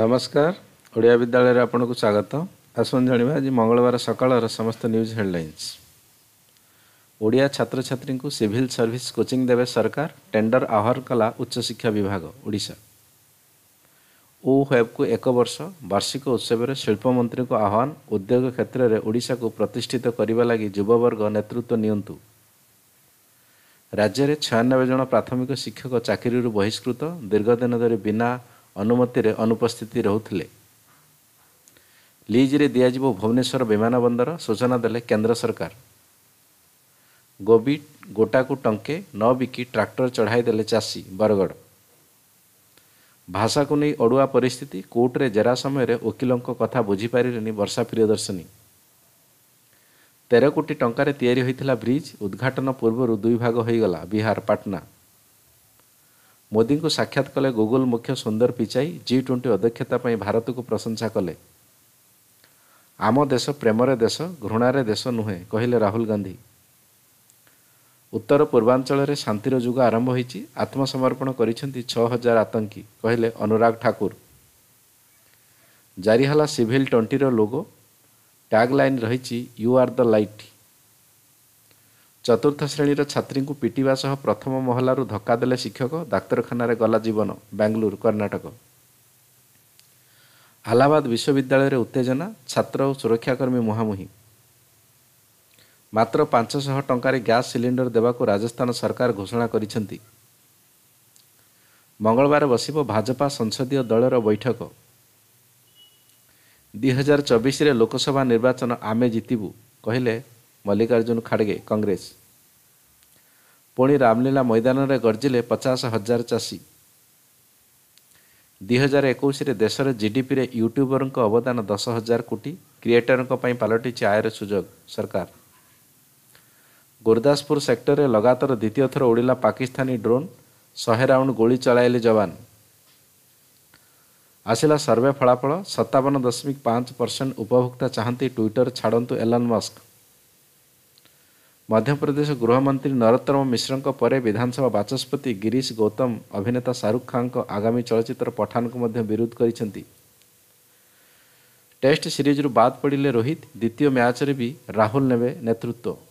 ନମସ୍କାର ଓଡ଼ିଆ ବିଦ୍ୟାଳୟରେ ଆପଣଙ୍କୁ ସ୍ୱାଗତ ଆସନ୍ତୁ ଜାଣିବା ଆଜି ମଙ୍ଗଳବାର ସକାଳର ସମସ୍ତ ନ୍ୟୁଜ୍ ହେଡ଼ଲାଇନ୍ସ ଓଡ଼ିଆ ଛାତ୍ରଛାତ୍ରୀଙ୍କୁ ସିଭିଲ୍ ସର୍ଭିସ୍ କୋଚିଂ ଦେବେ ସରକାର ଟେଣ୍ଡର ଆହ୍ୱାନ କଲା ଉଚ୍ଚଶିକ୍ଷା ବିଭାଗ ଓଡ଼ିଶା ଓ ହ୍ୱେବ୍କୁ ଏକ ବର୍ଷ ବାର୍ଷିକ ଉତ୍ସବରେ ଶିଳ୍ପମନ୍ତ୍ରୀଙ୍କ ଆହ୍ୱାନ ଉଦ୍ୟୋଗ କ୍ଷେତ୍ରରେ ଓଡ଼ିଶାକୁ ପ୍ରତିଷ୍ଠିତ କରିବା ଲାଗି ଯୁବବର୍ଗ ନେତୃତ୍ୱ ନିଅନ୍ତୁ ରାଜ୍ୟରେ ଛୟାନବେ ଜଣ ପ୍ରାଥମିକ ଶିକ୍ଷକ ଚାକିରିରୁ ବହିଷ୍କୃତ ଦୀର୍ଘଦିନ ଧରି ବିନା ଅନୁମତିରେ ଅନୁପସ୍ଥିତି ରହୁଥିଲେ ଲିଜ୍ରେ ଦିଆଯିବ ଭୁବନେଶ୍ୱର ବିମାନ ବନ୍ଦର ସୂଚନା ଦେଲେ କେନ୍ଦ୍ର ସରକାର ଗୋବି ଗୋଟାକୁ ଟଙ୍କେ ନ ବିକି ଟ୍ରାକ୍ଟର ଚଢ଼ାଇ ଦେଲେ ଚାଷୀ ବରଗଡ଼ ଭାଷାକୁ ନେଇ ଅଡ଼ୁଆ ପରିସ୍ଥିତି କୋର୍ଟରେ ଜେରା ସମୟରେ ଓକିଲଙ୍କ କଥା ବୁଝିପାରିଲେନି ବର୍ଷା ପ୍ରିୟଦର୍ଶିନୀ ତେର କୋଟି ଟଙ୍କାରେ ତିଆରି ହୋଇଥିଲା ବ୍ରିଜ୍ ଉଦ୍ଘାଟନ ପୂର୍ବରୁ ଦୁଇ ଭାଗ ହୋଇଗଲା ବିହାର ପାଟନା ମୋଦିଙ୍କୁ ସାକ୍ଷାତ କଲେ ଗୁଗୁଲ ମୁଖ୍ୟ ସୁନ୍ଦର ପିଚାଇ ଜି ଟ୍ୱେଣ୍ଟି ଅଧ୍ୟକ୍ଷତା ପାଇଁ ଭାରତକୁ ପ୍ରଶଂସା କଲେ ଆମ ଦେଶ ପ୍ରେମରେ ଦେଶ ଘୃଣାରେ ଦେଶ ନୁହେଁ କହିଲେ ରାହୁଲ ଗାନ୍ଧୀ ଉତ୍ତର ପୂର୍ବାଞ୍ଚଳରେ ଶାନ୍ତିର ଯୁଗ ଆରମ୍ଭ ହୋଇଛି ଆତ୍ମସମର୍ପଣ କରିଛନ୍ତି ଛଅ ହଜାର ଆତଙ୍କୀ କହିଲେ ଅନୁରାଗ ଠାକୁର ଜାରି ହେଲା ସିଭିଲ ଟ୍ୱେଣ୍ଟିର ଲୋଗୋ ଟ୍ୟାଗ୍ ଲାଇନ୍ ରହିଛି ୟୁ ଆର୍ ଦ ଲାଇଟ୍ ଚତୁର୍ଥ ଶ୍ରେଣୀର ଛାତ୍ରୀଙ୍କୁ ପିଟିବା ସହ ପ୍ରଥମ ମହଲାରୁ ଧକ୍କା ଦେଲେ ଶିକ୍ଷକ ଡାକ୍ତରଖାନାରେ ଗଲା ଜୀବନ ବାଙ୍ଗାଲୁରୁ କର୍ଣ୍ଣାଟକ ଆହ୍ଲାବାଦ ବିଶ୍ୱବିଦ୍ୟାଳୟରେ ଉତ୍ତେଜନା ଛାତ୍ର ଓ ସୁରକ୍ଷାକର୍ମୀ ମୁହାଁମୁହିଁ ମାତ୍ର ପାଞ୍ଚଶହ ଟଙ୍କାରେ ଗ୍ୟାସ୍ ସିଲିଣ୍ଡର ଦେବାକୁ ରାଜସ୍ଥାନ ସରକାର ଘୋଷଣା କରିଛନ୍ତି ମଙ୍ଗଳବାର ବସିବ ଭାଜପା ସଂସଦୀୟ ଦଳର ବୈଠକ ଦୁଇହଜାର ଚବିଶରେ ଲୋକସଭା ନିର୍ବାଚନ ଆମେ ଜିତିବୁ କହିଲେ ମଲ୍ଲିକାର୍ଜୁନ ଖାଡ଼ଗେ କଂଗ୍ରେସ ପୁଣି ରାମଲୀଳା ମଇଦାନରେ ଗର୍ଜିଲେ ପଚାଶ ହଜାର ଚାଷୀ ଦୁଇ ହଜାର ଏକୋଇଶରେ ଦେଶର ଜିଡିପିରେ ୟୁଟ୍ୟୁବରଙ୍କ ଅବଦାନ ଦଶ ହଜାର କୋଟି କ୍ରିଏଟରଙ୍କ ପାଇଁ ପାଲଟିଛି ଆୟର ସୁଯୋଗ ସରକାର ଗୁରୁଦାସପୁର ସେକ୍ଟରରେ ଲଗାତାର ଦ୍ୱିତୀୟ ଥର ଉଡ଼ିଲା ପାକିସ୍ତାନୀ ଡ୍ରୋନ୍ ଶହେ ରାଉଣ୍ଡ ଗୁଳି ଚଳାଇଲେ ଯବାନ ଆସିଲା ସର୍ଭେ ଫଳାଫଳ ସତାବନ ଦଶମିକ ପାଞ୍ଚ ପରସେଣ୍ଟ ଉପଭୋକ୍ତା ଚାହାନ୍ତି ଟ୍ୱିଟର ଛାଡ଼ନ୍ତୁ ଏଲନ୍ ମସ୍କ ମଧ୍ୟପ୍ରଦେଶ ଗୃହମନ୍ତ୍ରୀ ନରୋତ୍ତମ ମିଶ୍ରଙ୍କ ପରେ ବିଧାନସଭା ବାଚସ୍ପତି ଗିରିଶ ଗୌତମ ଅଭିନେତା ଶାହରୁଖ ଖାଁଙ୍କ ଆଗାମୀ ଚଳଚ୍ଚିତ୍ର ପଠାନକୁ ମଧ୍ୟ ବିରୋଧ କରିଛନ୍ତି ଟେଷ୍ଟ ସିରିଜ୍ରୁ ବାଦ୍ ପଡ଼ିଲେ ରୋହିତ ଦ୍ୱିତୀୟ ମ୍ୟାଚ୍ରେ ବି ରାହୁଲ ନେବେ ନେତୃତ୍ୱ